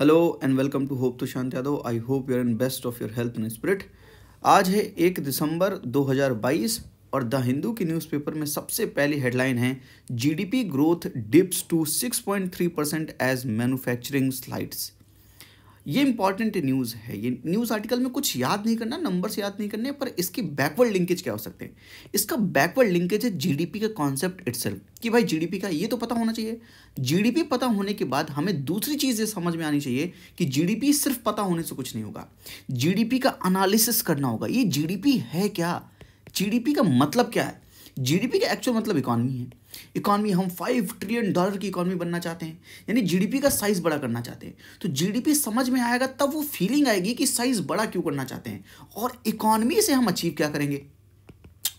hello and welcome to hope तुशांत Shant Yadav I hope you're in best of your health and spirit आज है एक दिसंबर 2022 और द हिंदू की न्यूज़पेपर में सबसे पहली हेडलाइन है GDP growth dips to 6.3 percent as manufacturing slides ये इंपॉर्टेंट न्यूज़ है ये न्यूज़ आर्टिकल में कुछ याद नहीं करना नंबर्स याद नहीं करने पर इसकी बैकवर्ड लिंकेज क्या हो सकते हैं इसका बैकवर्ड लिंकेज है जीडीपी का कॉन्सेप्ट इट कि भाई जीडीपी का ये तो पता होना चाहिए जीडीपी पता होने के बाद हमें दूसरी चीज़ ये समझ में आनी चाहिए कि जीडीपी सिर्फ पता होने से कुछ नहीं होगा जीडीपी का अनालिसिस करना होगा ये जीडीपी है क्या जीडीपी का मतलब क्या है जीडीपी का एक्चुअल मतलब इकॉनमी है इकॉनमी हम फाइव ट्रिलियन डॉलर की इकॉनमी बनना चाहते हैं यानी जीडीपी का साइज़ बड़ा करना चाहते हैं तो जीडीपी समझ में आएगा तब वो फीलिंग आएगी कि साइज़ बड़ा क्यों करना चाहते हैं और इकॉनमी से हम अचीव क्या करेंगे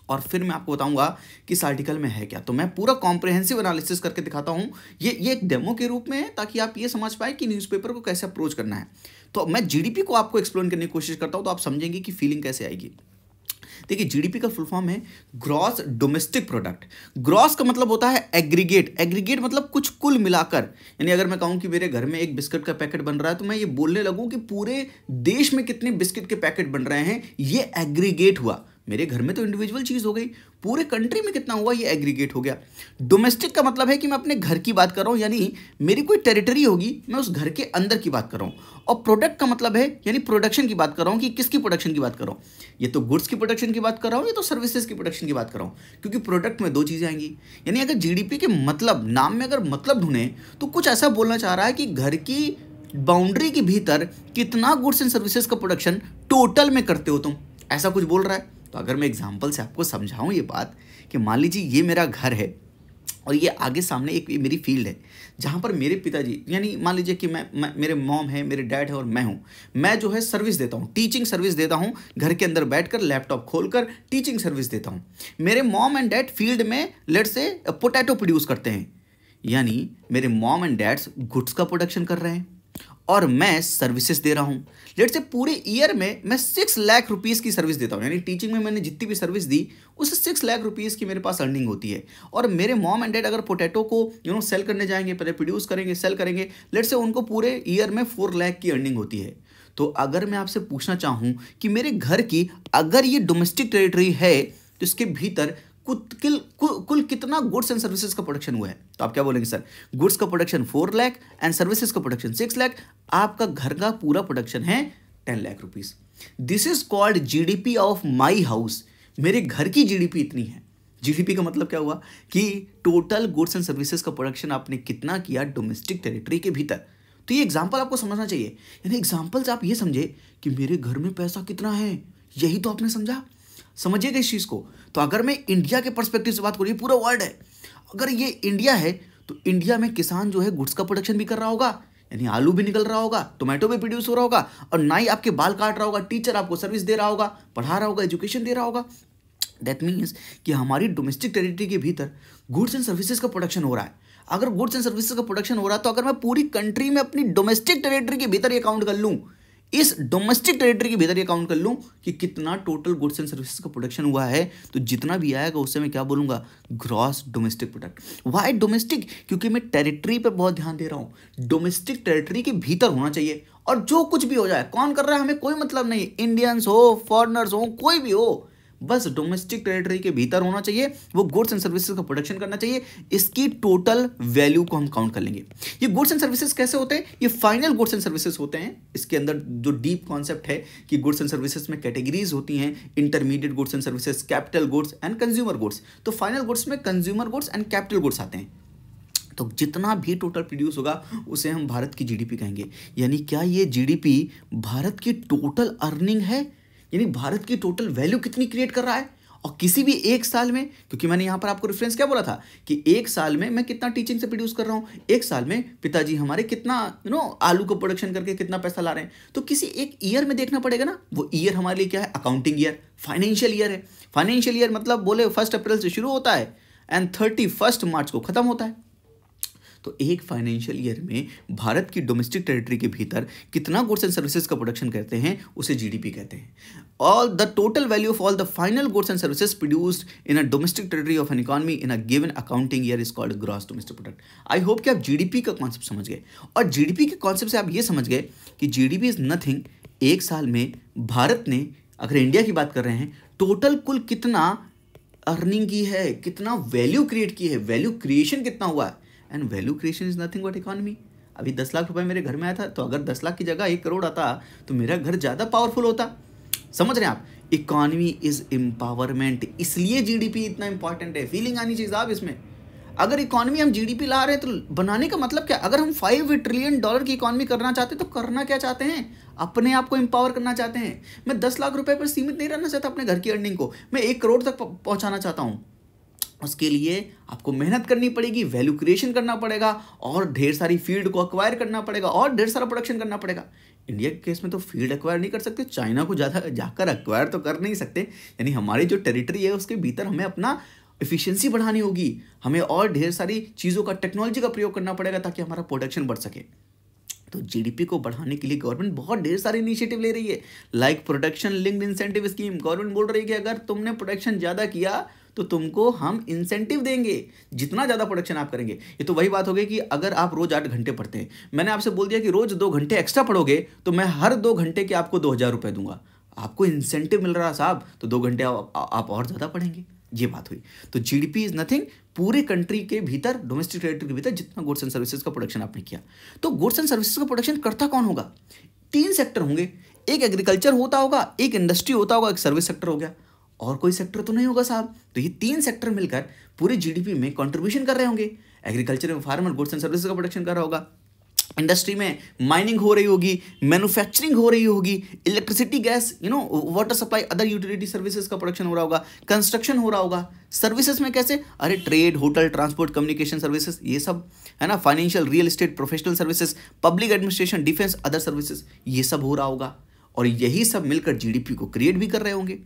और फिर मैं आपको बताऊंगा कि इस आर्टिकल में है क्या तो मैं पूरा कॉम्प्रिहेंसिव एनालिसिस करके दिखाता हूं ये ये एक डेमो के रूप में है ताकि आप ये समझ पाए कि न्यूज़पेपर को कैसे अप्रोच करना है तो मैं जीडीपी को आपको एक्सप्लेन करने की कोशिश करता हूं तो आप समझेंगे कि फीलिंग कैसे आएगी देखिए जीडीपी का फुल फॉर्म है ग्रॉस डोमेस्टिक प्रोडक्ट ग्रॉस का मतलब होता है एग्रीगेट एग्रीगेट मतलब कुछ कुल मिलाकर यानी अगर मैं कहूँ कि मेरे घर में एक बिस्किट का पैकेट बन रहा है तो मैं ये बोलने लगूँ कि पूरे देश में कितने बिस्किट के पैकेट बन रहे हैं ये एग्रीगेट हुआ मेरे घर में तो इंडिविजुअल चीज़ हो गई पूरे कंट्री में कितना हुआ ये एग्रीगेट हो गया डोमेस्टिक का मतलब है कि मैं अपने घर की बात कर रहा हूँ यानी मेरी कोई टेरिटरी होगी मैं उस घर के अंदर की बात कर रहा हूँ और प्रोडक्ट का मतलब है यानी प्रोडक्शन की बात कर रहा हूँ कि किसकी प्रोडक्शन की बात कर रहा हूँ ये तो गुड्स की प्रोडक्शन की बात कर रहा हूँ ये तो सर्विसेज की प्रोडक्शन की बात कर रहा हूँ क्योंकि प्रोडक्ट में दो चीज़ें आएंगी यानी अगर जी के मतलब नाम में अगर मतलब ढूंढें तो कुछ ऐसा बोलना चाह रहा है कि घर की बाउंड्री के भीतर कितना गुड्स एंड सर्विसेज का प्रोडक्शन टोटल में करते हो तुम ऐसा कुछ बोल रहा है तो अगर मैं एग्जाम्पल से आपको समझाऊँ ये बात कि मान लीजिए ये मेरा घर है और ये आगे सामने एक मेरी फील्ड है जहाँ पर मेरे पिताजी यानी मान लीजिए कि मैं, मैं मेरे मॉम है मेरे डैड है और मैं हूँ मैं जो है सर्विस देता हूँ टीचिंग सर्विस देता हूँ घर के अंदर बैठकर लैपटॉप खोलकर टीचिंग सर्विस देता हूँ मेरे मॉम एंड डैड फील्ड में लेट से पोटैटो प्रोड्यूस करते हैं यानी मेरे मॉम एंड डैड्स गुड्स का प्रोडक्शन कर रहे हैं और मैं सर्विसेज दे रहा हूँ लेट से पूरे ईयर में मैं सिक्स लाख रुपीज़ की सर्विस देता हूँ यानी टीचिंग में मैंने जितनी भी सर्विस दी उस सिक्स लाख रुपीज़ की मेरे पास अर्निंग होती है और मेरे मॉम एंड डैड अगर पोटैटो को यू नो सेल करने जाएंगे पहले प्रोड्यूस करेंगे सेल करेंगे लेट से उनको पूरे ईयर में फोर लाख की अर्निंग होती है तो अगर मैं आपसे पूछना चाहूँ कि मेरे घर की अगर ये डोमेस्टिक टेरिटरी है तो इसके भीतर कुल कुल कितना गुड्स एंड सर्विसेज का प्रोडक्शन हुआ है तो आप क्या बोलेंगे सर गुड्स का production four lakh and services का प्रोडक्शन सिक्स लैख आपका घर का पूरा प्रोडक्शन है ten lakh rupees this is called GDP of my house मेरे घर की जीडीपी इतनी है जीडीपी का मतलब क्या हुआ कि टोटल गुड्स एंड सर्विसेज का प्रोडक्शन आपने कितना किया डोमेस्टिक टेरिटरी के भीतर तो ये एग्जाम्पल आपको समझना चाहिए यानी एग्जाम्पल आप ये समझे कि मेरे घर में पैसा कितना है यही तो आपने समझा समझिएगा इस चीज़ को तो अगर मैं इंडिया के परस्पेक्टिव से बात करूँ ये पूरा वर्ल्ड है अगर ये इंडिया है तो इंडिया में किसान जो है गुड्स का प्रोडक्शन भी कर रहा होगा यानी आलू भी निकल रहा होगा टोमेटो भी प्रोड्यूस हो रहा होगा और ना ही आपके बाल काट रहा होगा टीचर आपको सर्विस दे रहा होगा पढ़ा रहा होगा एजुकेशन दे रहा होगा दैट मीन्स कि हमारी डोमेस्टिक टेरिटरी के भीतर गुड्स एंड सर्विसेज का प्रोडक्शन हो रहा है अगर गुड्स एंड सर्विसेज का प्रोडक्शन हो रहा है तो अगर मैं पूरी कंट्री में अपनी डोमेस्टिक टेरिटरी के भीतर ये काउंट कर लूँ इस डोमेस्टिक टेरिटरी के भीतर ये काउंट कर लूँ कि कितना टोटल गुड्स एंड सर्विसेज का प्रोडक्शन हुआ है तो जितना भी आएगा उससे मैं क्या बोलूँगा gross domestic product why domestic क्योंकि मैं टेरिटरी पर बहुत ध्यान दे रहा हूँ डोमेस्टिक टेरिटरी के भीतर होना चाहिए और जो कुछ भी हो जाए कौन कर रहा है हमें कोई मतलब नहीं इंडियंस हो फॉरनर्स हो कोई भी हो बस डोमेस्टिक टेरिटरी के भीतर होना चाहिए वो गुड्स एंड सर्विसेज का प्रोडक्शन करना चाहिए इसकी टोटल वैल्यू को हम काउंट कर लेंगे ये गुड्स एंड सर्विसेज कैसे होते हैं ये फाइनल गुड्स एंड सर्विसेज होते हैं इसके अंदर जो डीप कॉन्सेप्ट है कि गुड्स एंड सर्विसेज में कैटेगरीज होती हैं intermediate goods and services capital goods and consumer goods तो फाइनल गुड्स में consumer goods and capital goods आते हैं तो जितना भी टोटल प्रोड्यूस होगा उसे हम भारत की जीडीपी कहेंगे यानी क्या ये जीडीपी भारत की टोटल अर्निंग है यानी भारत की टोटल वैल्यू कितनी क्रिएट कर रहा है और किसी भी एक साल में क्योंकि मैंने यहां पर आपको रेफरेंस क्या बोला था कि एक साल में मैं कितना टीचिंग से प्रोड्यूस कर रहा हूं एक साल में पिताजी हमारे कितना यू नो आलू को प्रोडक्शन करके कितना पैसा ला रहे हैं तो किसी एक ईयर में देखना पड़ेगा ना वो ईयर हमारे लिए क्या है अकाउंटिंग ईयर फाइनेंशियल ईयर है फाइनेंशियल ईयर मतलब बोले फर्स्ट अप्रैल से शुरू होता है एंड थर्टी फर्स्ट मार्च को खत्म होता है तो एक फाइनेंशियल ईयर में भारत की डोमेस्टिक टेरिटरी के भीतर कितना गुड्स एंड सर्विसेज का प्रोडक्शन करते हैं उसे जीडीपी कहते हैं all the total value of all the final goods and services produced in a domestic territory of an economy in a given accounting year is called gross domestic product I hope कि आप GDP का concept समझ गए और GDP के concept से आप ये समझ गए कि जीडीपी इज नथिंग एक साल में भारत ने अगर इंडिया की बात कर रहे हैं टोटल कुल कितना अर्निंग की है कितना वैल्यू क्रिएट की है वैल्यू क्रिएशन कितना हुआ है and value creation is nothing but economy अभी दस लाख रुपए मेरे घर में आया था तो अगर दस लाख की जगह एक करोड़ आता तो मेरा घर ज़्यादा पावरफुल होता समझ रहे हैं आप इकॉनमी इज एम्पावरमेंट इसलिए जीडीपी इतना इंपॉर्टेंट है फीलिंग आनी चाहिए आप इसमें अगर इकॉनमी हम जीडीपी ला रहे हैं तो बनाने का मतलब क्या अगर हम फाइव ट्रिलियन डॉलर की इकॉनमी करना चाहते हैं तो करना क्या चाहते हैं अपने आप को एम्पावर करना चाहते हैं मैं दस लाख रुपए पर सीमित नहीं रहना चाहता अपने घर की अर्निंग को मैं एक करोड़ तक पहुंचाना चाहता हूँ उसके लिए आपको मेहनत करनी पड़ेगी वैल्यू क्रिएशन करना पड़ेगा और ढेर सारी फील्ड को अक्वायर करना पड़ेगा और ढेर सारा प्रोडक्शन करना पड़ेगा इंडिया के केस में तो फील्ड अक्वायर नहीं कर सकते चाइना को ज़्यादा जाकर अक्वायर तो कर नहीं सकते यानी हमारी जो टेरिटरी है उसके भीतर हमें अपना इफ़िशियंसी बढ़ानी होगी हमें और ढेर सारी चीज़ों का टेक्नोलॉजी का प्रयोग करना पड़ेगा ताकि हमारा प्रोडक्शन बढ़ सके तो जीडीपी को बढ़ाने के लिए गवर्नमेंट बहुत ढेर सारे इनिशिएटिव ले रही है like production linked incentive scheme government बोल रही है कि अगर तुमने प्रोडक्शन ज़्यादा किया तो तुमको हम इंसेंटिव देंगे जितना ज़्यादा प्रोडक्शन आप करेंगे ये तो वही बात हो गई कि अगर आप रोज़ आठ घंटे पढ़ते हैं मैंने आपसे बोल दिया कि रोज़ दो घंटे एक्स्ट्रा पढ़ोगे तो मैं हर दो घंटे के आपको दो हज़ार रुपये दूंगा आपको इंसेंटिव मिल रहा साहब तो दो घंटे आप, आप और ज़्यादा पढ़ेंगे ये बात हुई तो जीडीपी इज नथिंग पूरे कंट्री के भीतर डोमेस्टिक टेरिटरी के भीतर जितना गुड्स एंड सर्विसेज का प्रोडक्शन आपने किया तो गुड्स एंड सर्विसेज का प्रोडक्शन करता कौन होगा तीन सेक्टर होंगे एक एग्रीकल्चर होता होगा एक इंडस्ट्री होता होगा एक सर्विस सेक्टर हो गया और कोई सेक्टर तो नहीं होगा साहब तो ये तीन सेक्टर मिलकर पूरे जीडीपी में कंट्रीब्यूशन कर रहे होंगे एग्रीकल्चर में फार्मर गुड्स एंड सर्विसेज का प्रोडक्शन कर रहा होगा इंडस्ट्री में माइनिंग हो रही होगी मैन्युफैक्चरिंग हो रही होगी electricity gas you know water supply other utility services का प्रोडक्शन हो रहा होगा कंस्ट्रक्शन हो रहा होगा सर्विसेज में कैसे अरे trade hotel transport communication services ये सब है ना financial real estate professional services public administration defence other services ये सब हो रहा होगा और यही सब मिलकर जीडीपी को क्रिएट भी कर रहे होंगे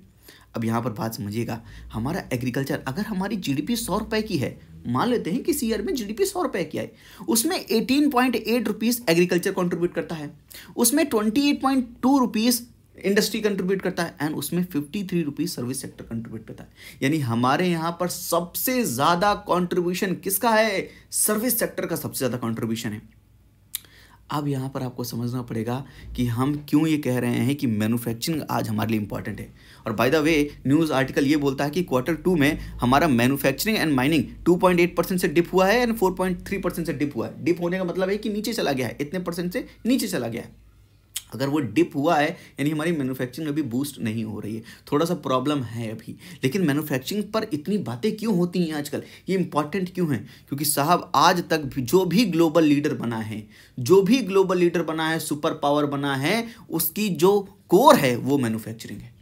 अब यहाँ पर बात समझिएगा हमारा एग्रीकल्चर अगर हमारी जीडीपी सौ रुपये की है मान लेते हैं किसी ईयर में जीडीपी सौ रुपये की आई उसमें eighteen point eight rupees agriculture contribute करता है उसमें twenty eight point two rupees industry contribute करता है एंड उसमें fifty three rupees service sector contribute करता है यानी हमारे यहाँ पर सबसे ज़्यादा कंट्रीब्यूशन किसका है सर्विस सेक्टर का सबसे ज़्यादा कंट्रीब्यूशन है अब यहाँ पर आपको समझना पड़ेगा कि हम क्यों ये कह रहे हैं कि मैन्युफैक्चरिंग आज हमारे लिए इंपॉर्टेंट है और by the way news article ये बोलता है कि क्वार्टर टू में हमारा मैन्युफैक्चरिंग एंड माइनिंग 2.8 परसेंट से डिप हुआ है एंड 4.3 परसेंट से डिप हुआ है डिप होने का मतलब है कि नीचे चला गया है इतने परसेंट से नीचे चला गया है अगर वो डिप हुआ है यानी हमारी मैन्युफैक्चरिंग अभी बूस्ट नहीं हो रही है थोड़ा सा प्रॉब्लम है अभी लेकिन मैन्युफैक्चरिंग पर इतनी बातें क्यों होती हैं आजकल ये इंपॉर्टेंट क्यों है क्योंकि साहब आज तक भी जो भी ग्लोबल लीडर बना है जो भी ग्लोबल लीडर बना है सुपर पावर बना है उसकी जो कोर है वो मैनुफैक्चरिंग है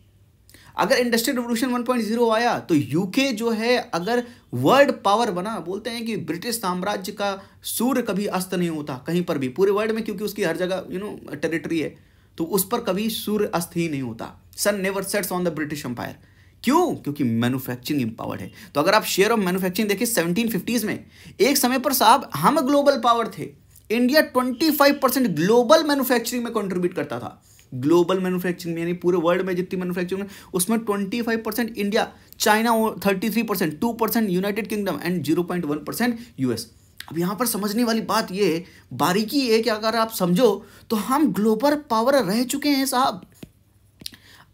अगर इंडस्ट्रियल रिवोल्यूशन 1.0 आया तो यूके जो है अगर वर्ल्ड पावर बना बोलते हैं कि ब्रिटिश साम्राज्य का सूर्य कभी अस्त नहीं होता कहीं पर भी पूरे वर्ल्ड में क्योंकि उसकी हर जगह यू नो टेरिटरी है तो उस पर कभी सूर्य अस्त ही नहीं होता sun never sets on the British empire क्यों क्योंकि मैन्युफैक्चरिंग इंपावर्ड है तो अगर आप शेयर ऑफ मैनुफैक्चरिंग देखिए सेवनटीन फिफ्टीज में एक समय पर साहब हम ग्लोबल पावर थे India twenty percent global manufacturing में कॉन्ट्रीब्यूट करता था ग्लोबल मैन्युफैक्चरिंग यानी पूरे वर्ल्ड में जितनी मैन्युफैक्चरिंग उसमें twenty five percent India China thirty three percent two percent United Kingdom and zero point one percent US अब यहाँ पर समझने वाली बात ये है बारीकी है कि अगर आप समझो तो हम ग्लोबल पावर रह चुके हैं साहब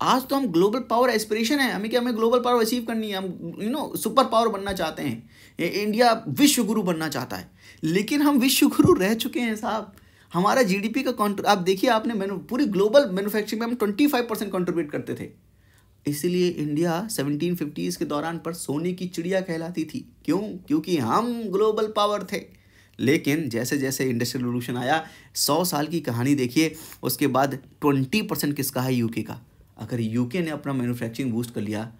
आज तो हम ग्लोबल पावर एस्पिरेशन है हमें क्या हमें ग्लोबल पावर अचीव करनी है हम यू नो सुपर पावर बनना चाहते हैं इंडिया विश्व गुरु बनना चाहता है लेकिन हम विश्व गुरु रह चुके हैं साहब हमारा जीडीपी का कॉन्ट्री आप देखिए आपने पूरी ग्लोबल मैनुफैक्चरिंग में हम ट्वेंटी फाइव परसेंट कॉन्ट्रीब्यूट करते थे इसीलिए इंडिया सेवनटीन फिफ्टीज़ के दौरान पर सोने की चिड़िया कहलाती थी क्यों क्योंकि हम ग्लोबल पावर थे लेकिन जैसे जैसे इंडस्ट्रियल रिवोल्यूशन आया सौ साल की कहानी देखिए उसके बाद ट्वेंटी परसेंट किसका है यूके का अगर यूके ने अपना मैन्युफैक्चरिंग बूस्ट कर लिया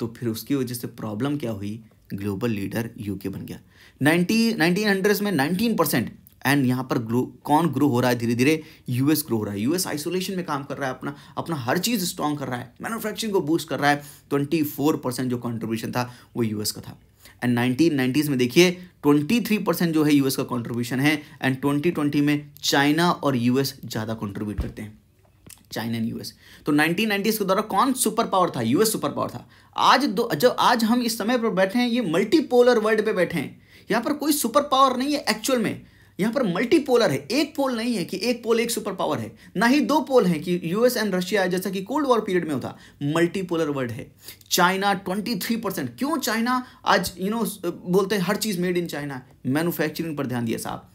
तो फिर उसकी वजह से प्रॉब्लम क्या हुई ग्लोबल लीडर यूके बन गया नाइनटी नाइनटीन हंड्रेड में नाइनटीन परसेंट एंड यहाँ पर ग्रो कौन ग्रो हो रहा है धीरे धीरे यूएस ग्रो हो रहा है यूएस आइसोलेशन में काम कर रहा है अपना अपना हर चीज़ स्ट्रॉन्ग कर रहा है मैनुफैक्चरिंग को बूस्ट कर रहा है ट्वेंटी फोर परसेंट जो कॉन्ट्रीब्यूशन था वो यूएस का था एंड नाइनटीन नाइन्टीज़ में देखिए ट्वेंटी थ्री परसेंट जो है यूएस का कॉन्ट्रीब्यूशन है एंड ट्वेंटी ट्वेंटी में चाइना और यूएस ज़्यादा कॉन्ट्रीब्यूट करते हैं चाइना एंड यूएस तो नाइनटीन नाइन्टीज के दौरान कौन सुपर पावर था यूएस सुपर पावर था आज दो जब आज हम इस समय पर बैठे हैं ये मल्टीपोलर वर्ल्ड पर बैठे हैं यहाँ पर कोई सुपर पावर नहीं है एक्चुअल में यहां पर मल्टीपोलर है एक पोल नहीं है कि एक पोल एक सुपर पावर है ना ही दो पोल हैं कि यूएस एंड रशिया जैसा कि कोल्ड वॉर पीरियड में होता मल्टीपोलर वर्ल्ड है चाइना 23 परसेंट क्यों चाइना आज यू you नो know, बोलते हैं हर चीज़ मेड इन चाइना मैन्युफैक्चरिंग पर ध्यान दिया साहब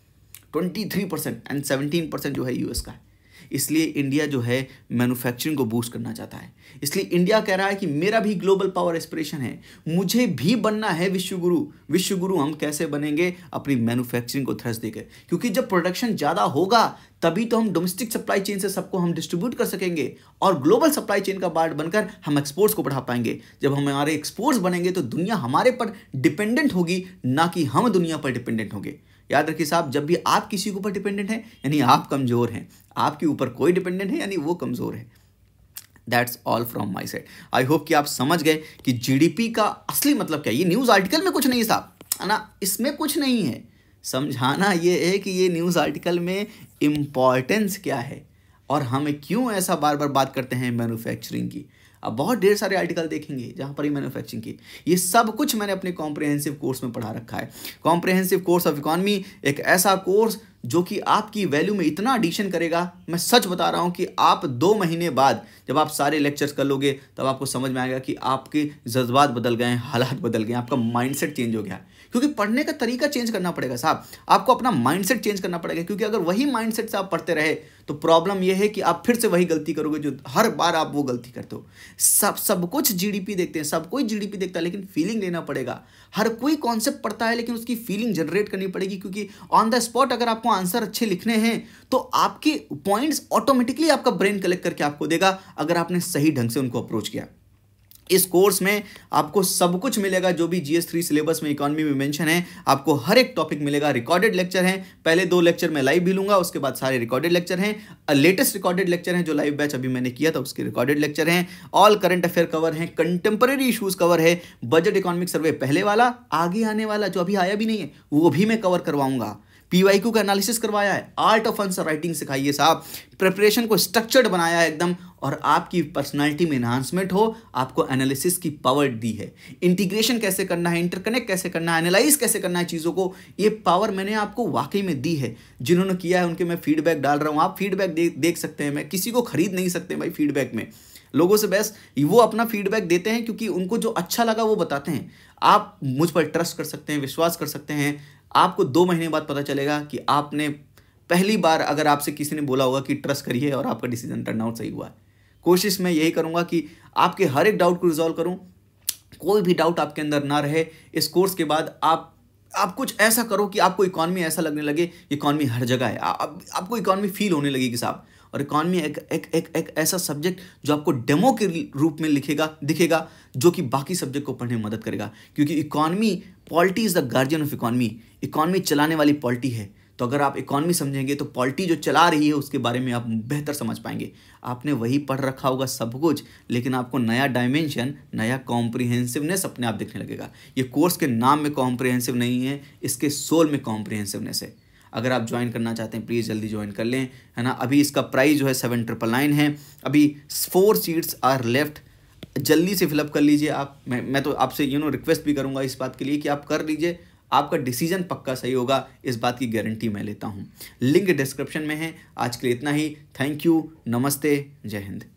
23 परसेंट एंड 17 परसेंट जो है यूएस का है इसलिए इंडिया जो है मैन्युफैक्चरिंग को बूस्ट करना चाहता है इसलिए इंडिया कह रहा है कि मेरा भी ग्लोबल पावर एस्पिरेशन है मुझे भी बनना है विश्वगुरु विश्वगुरु हम कैसे बनेंगे अपनी मैन्युफैक्चरिंग को थ्रस्ट देकर क्योंकि जब प्रोडक्शन ज़्यादा होगा तभी तो हम डोमेस्टिक सप्लाई चेन से सबको हम डिस्ट्रीब्यूट कर सकेंगे और ग्लोबल सप्लाई चेन का पार्ट बनकर हम एक्सपोर्ट्स को बढ़ा पाएंगे जब हमारे एक्सपोर्ट्स बनेंगे तो दुनिया हमारे पर डिपेंडेंट होगी ना कि हम दुनिया पर डिपेंडेंट होंगे याद रखिए साहब जब भी आप किसी के ऊपर डिपेंडेंट हैं यानी आप कमज़ोर हैं आपके ऊपर कोई डिपेंडेंट है यानी वो कमज़ोर है that's all from my side I hope कि आप समझ गए कि जीडीपी का असली मतलब क्या है ये न्यूज़ आर्टिकल में कुछ नहीं है साहब है ना इसमें कुछ नहीं है समझाना ये है कि ये न्यूज़ आर्टिकल में इम्पॉर्टेंस क्या है और हमें क्यों ऐसा बार बार बात करते हैं मैन्युफैक्चरिंग की आप बहुत ढेर सारे आर्टिकल देखेंगे जहाँ पर ही मैन्युफैक्चरिंग की ये सब कुछ मैंने अपने कॉम्प्रिहेंसिव कोर्स में पढ़ा रखा है कॉम्प्रिहेंसिव कोर्स ऑफ इकॉनमी एक ऐसा कोर्स जो कि आपकी वैल्यू में इतना एडिशन करेगा मैं सच बता रहा हूँ कि आप दो महीने बाद जब आप सारे लेक्चर्स कर लोगे तब आपको समझ में आएगा कि आपके जज्बात बदल गए हैं हालात बदल गए हैं आपका माइंडसेट चेंज हो गया क्योंकि पढ़ने का तरीका चेंज करना पड़ेगा साहब आपको अपना माइंडसेट चेंज करना पड़ेगा क्योंकि अगर वही माइंडसेट से आप पढ़ते रहे तो प्रॉब्लम यह है कि आप फिर से वही गलती करोगे जो हर बार आप वो गलती करते हो सब सब कुछ जीडीपी देखते हैं सब कोई जीडीपी देखता है लेकिन फीलिंग लेना पड़ेगा हर कोई कॉन्सेप्ट पढ़ता है लेकिन उसकी फीलिंग जनरेट करनी पड़ेगी क्योंकि ऑन द स्पॉट अगर आपको आंसर अच्छे लिखने हैं तो आपके पॉइंट्स ऑटोमेटिकली आपका ब्रेन कलेक्ट करके आपको देगा अगर आपने सही ढंग से उनको अप्रोच किया इस कोर्स में आपको सब कुछ मिलेगा जो भी जीएस थ्री सिलेबस में इकोनॉमी में मेंशन है आपको हर एक टॉपिक मिलेगा रिकॉर्डेड लेक्चर हैं पहले दो लेक्चर मैं लाइव भी लूंगा उसके बाद सारे रिकॉर्डेड लेक्चर हैं लेटेस्ट रिकॉर्डेड लेक्चर हैं जो लाइव बैच अभी मैंने किया था उसके रिकॉर्डेड लेक्चर हैं ऑल करंट अफेयर कवर हैं कंटेम्प्रेरी इशूज कवर है बजट इकोनॉमिक सर्वे पहले वाला आगे आने वाला जो अभी आया भी नहीं है वो भी मैं कवर करवाऊंगा पीवाईक्यू का एनालिसिस करवाया है आर्ट ऑफ आंसर राइटिंग सिखाइए साहब प्रिपरेशन को स्ट्रक्चर्ड बनाया है एकदम और आपकी पर्सनालिटी में एनहांसमेंट हो आपको एनालिसिस की पावर दी है इंटीग्रेशन कैसे करना है इंटरकनेक्ट कैसे करना है एनालाइज कैसे करना है चीज़ों को ये पावर मैंने आपको वाकई में दी है जिन्होंने किया है उनके मैं फीडबैक डाल रहा हूँ आप फीडबैक दे, देख सकते हैं मैं किसी को खरीद नहीं सकते भाई फीडबैक में लोगों से बेस्ट वो अपना फीडबैक देते हैं क्योंकि उनको जो अच्छा लगा वो बताते हैं आप मुझ पर ट्रस्ट कर सकते हैं विश्वास कर सकते हैं आपको दो महीने बाद पता चलेगा कि आपने पहली बार अगर आपसे किसी ने बोला होगा कि ट्रस्ट करिए और आपका डिसीजन टर्न आउट सही हुआ है कोशिश मैं यही करूँगा कि आपके हर एक डाउट को रिजॉल्व करूँ कोई भी डाउट आपके अंदर ना रहे इस कोर्स के बाद आप आप कुछ ऐसा करो कि आपको इकॉनमी ऐसा लगने लगे इकॉनमी हर जगह है आ, आप, आपको इकॉनमी फील होने लगी कि साहब और इकॉनमी एक एक एक एक ऐसा सब्जेक्ट जो आपको डेमो के रूप में लिखेगा दिखेगा जो कि बाकी सब्जेक्ट को पढ़ने में मदद करेगा क्योंकि economy polity is the guardian of economy economy चलाने वाली पॉलिटी है तो अगर आप इकॉनमी समझेंगे तो पॉलिटी जो चला रही है उसके बारे में आप बेहतर समझ पाएंगे आपने वही पढ़ रखा होगा सब कुछ लेकिन आपको नया डायमेंशन नया कॉम्प्रिहेंसिवनेस अपने आप देखने लगेगा ये कोर्स के नाम में कॉम्प्रिहेंसिव नहीं है इसके सोल में कॉम्प्रिहेंसिवनेस है अगर आप ज्वाइन करना चाहते हैं प्लीज़ जल्दी ज्वाइन कर लें है ना अभी इसका प्राइस जो है सेवन ट्रिपल नाइन है अभी फोर सीट्स आर लेफ्ट जल्दी से फिलअप कर लीजिए आप मैं मैं तो आपसे यू नो रिक्वेस्ट भी करूँगा इस बात के लिए कि आप कर लीजिए आपका डिसीजन पक्का सही होगा इस बात की गारंटी मैं लेता हूँ लिंक डिस्क्रिप्शन में है आज के लिए इतना ही थैंक यू नमस्ते जय हिंद